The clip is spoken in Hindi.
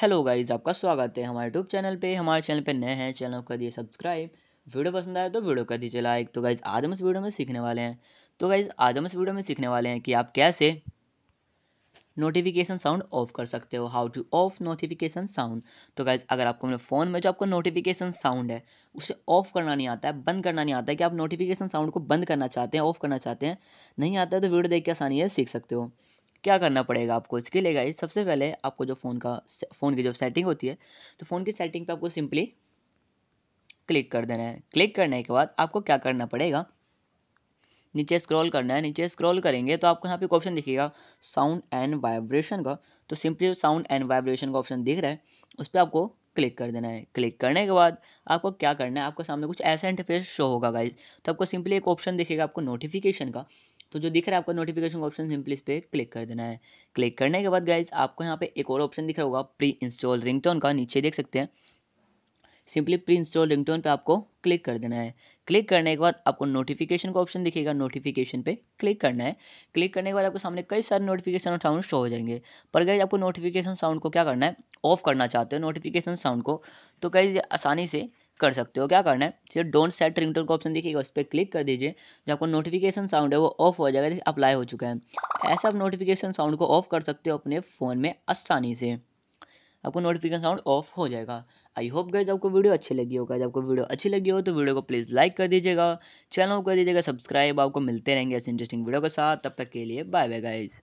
हेलो गाइज आपका स्वागत है हमारे यूट्यूब चैनल पे हमारे चैनल पे नए हैं चैनल कर दिए सब्सक्राइब वीडियो पसंद आए तो वीडियो कर दीजिए लाइक तो गाइज आज हम इस वीडियो में सीखने वाले हैं तो गाइज आज हम इस वीडियो में सीखने वाले हैं कि आप कैसे नोटिफिकेशन साउंड ऑफ कर सकते हो how to off notification sound तो गाइज अगर आपको मेरे फ़ोन में जो आपको नोटिफिकेशन साउंड है उसे ऑफ करना नहीं आता है बंद करना नहीं आता है कि आप नोटिफिकेशन साउंड को बंद करना चाहते हैं ऑफ करना चाहते हैं नहीं आता है तो वीडियो देख के आसानी है सीख सकते हो क्या करना पड़ेगा आपको इसके लिए गाइज सबसे पहले आपको जो फ़ोन का फ़ोन की जो सेटिंग होती है तो फ़ोन की सेटिंग पे आपको सिंपली क्लिक कर देना है क्लिक करने के बाद आपको क्या करना पड़ेगा नीचे स्क्रॉल करना है नीचे स्क्रॉल करेंगे तो आपको यहाँ पे ऑप्शन दिखेगा साउंड एंड वाइब्रेशन का तो सिंपली साउंड एंड वाइब्रेशन का ऑप्शन दिख रहा है उस पर आपको क्लिक कर देना है क्लिक करने के बाद आपको क्या करना है आपको सामने कुछ ऐसा इंटरफेस शो होगा गाइज तो आपको सिंपली एक ऑप्शन दिखेगा आपको नोटिफिकेशन का तो जो दिख रहा है आपको नोटिफिकेशन ऑप्शन सिंपली इस पर क्लिक कर देना है क्लिक करने के बाद गाइज आपको यहाँ पे एक और ऑप्शन दिख रहा होगा प्री इंस्टॉल रिंगटोन का नीचे देख सकते हैं सिंपली प्री इंस्टॉल रिंगटोन पे आपको क्लिक कर देना है क्लिक करने के बाद आपको नोटिफिकेशन का ऑप्शन दिखेगा नोटिफिकेशन पे क्लिक करना है क्लिक करने के बाद आपके सामने कई सारे नोटिफिकेशन और साउंड शो हो जाएंगे पर गाइज आपको नोटिफिकेशन साउंड को क्या करना है ऑफ करना चाहते हो नोटिफिकेशन साउंड को तो गाइज आसानी से कर सकते हो क्या करना है सिर्फ डोंट सेट रिंगटोन का ऑप्शन देखिएगा उस पर क्लिक कर दीजिए जो आपको नोटिफिकेशन साउंड है वो ऑफ हो जाएगा देखिए अप्लाई हो चुका है ऐसे आप नोटिफिकेशन साउंड को ऑफ कर सकते हो अपने फ़ोन में आसानी से आपको नोटिफिकेशन साउंड ऑफ हो जाएगा आई होप गए आपको वीडियो अच्छी लगी होगा जब आपको वीडियो अच्छी लगी हो तो वीडियो को प्लीज़ लाइक कर दीजिएगा चैनल को कर दीजिएगा सब्सक्राइब आपको मिलते रहेंगे ऐसे इंटरेस्टिंग वीडियो के साथ तब तक के लिए बाय बाय गाइज़